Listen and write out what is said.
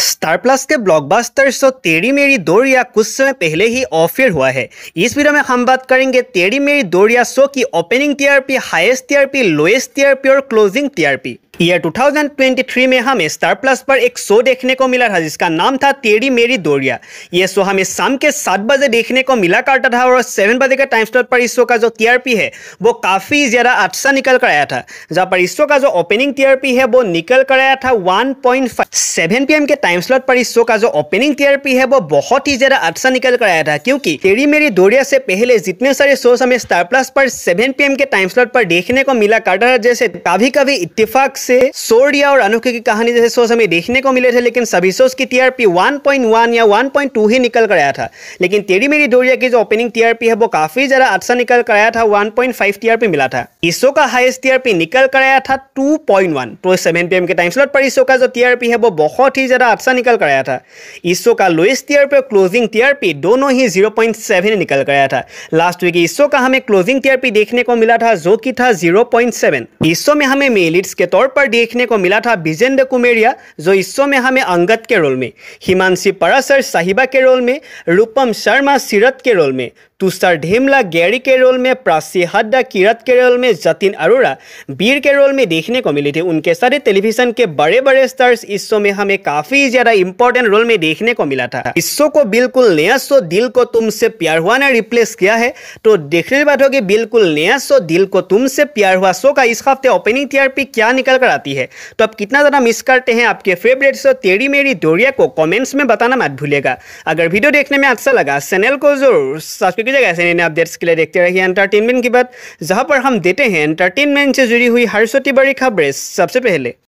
star plus के blockbuster show Teri Meri दौड़िया कुछ समय पहले ही ऑफियर हुआ है इस वीडियो में हम बात करेंगे तेरी मेरी दौड़िया शो की opening TRP highest TRP lowest TRP और क्लोजिंग टीआरपी ईयर 2023 में हमें स्टार प्लस पर एक शो देखने को मिला था जिसका नाम था तेरी मेरी दौड़िया ये शो हमें शाम के सात बजे देखने को मिला करता था और सेवन बजे का टाइम स्लॉट पर इस शो का जो टीआरपी है वो काफ़ी ज़्यादा अच्छा निकल कर आया था जहाँ पर इस शो का जो ओपनिंग टीआरपी है वो निकल कर आया था वन पॉइंट सेवन पी के टाइम स्लॉट पर इस शो का जो ओपनिंग टीआरपी है वो बहुत ही ज़्यादा अच्छा निकल कर आया था क्योंकि तेरी मेरी दौड़िया से पहले जितने सारे शोज हमें स्टार प्लस पर सेवन पी के टाइम स्लॉट पर देखने को मिला करता था जैसे कभी कभी इतफाक़ से सोर्डिया और अनोखे की कहानी जैसे शोज हमें देखने को मिले थे लेकिन सभी शोज की टीआरपी 1.1 या 1.2 ही निकल कर आया था लेकिन तेरी मेरी दोरिया की जो ओपनिंग टीआरपी है वो काफी ज्यादा अच्छा निकल कर आया था 1.5 टीआरपी मिला था इसो का हाइस्ट टीआरपी निकल कर आया था 2.1 तो सेवन पीएम के टाइम स्लॉट पर इसो का जो टीआरपी है वो बहुत ही ज्यादा अच्छा निकल कर आया था इसो का लोएस्ट टीआरपी और क्लोजिंग टीआरपी दोनों ही 0.7 निकल कर आया था लास्ट वीक इसो का हमें क्लोजिंग टीआरपी देखने को मिला था जो कि था जीरो पॉइंट सेवन इसो में हमें मेलिट्स के तौर पर देखने को मिला था विजेंद्र कुमेरिया जो इस में हमें अंगद के रोल में हिमांशी परासर साहिबा के रोल में रूपम शर्मा सीरत के रोल में तुषार ढेमला गैरी के रोल में प्राची हड्डा किरत के रोल में जतिन अरोड़ा वीर के रोल में देखने को मिली थी उनके सारे टेलीविजन के बड़े बड़े स्टार्स इस शो में हमें काफी ज्यादा इंपॉर्टेंट रोल में देखने को मिला था इस शो को बिल्कुल नया शो दिल को तुमसे प्यार हुआ ने रिप्लेस किया है तो देखने बात होगी बिल्कुल नया शो दिल को तुमसे प्यार हुआ शो का इस हफ्ते ओपनिंग टीआरपी क्या निकल कर आती है तो आप कितना ज़्यादा मिस करते हैं आपके फेवरेट्स और तेरी मेरी दोरिया को कमेंट्स में बताना मत भूलेगा अगर वीडियो देखने में अच्छा लगा चैनल को जरूर सब्सक्राइब कीजिएगा ऐसे नए अपडेट्स के लिए देखते रहिए एंटरटेनमेंट की बात जहाँ पर हम देते हैं एंटरटेनमेंट से जुड़ी हुई हर छोटी बड़ी खबरें सबसे पहले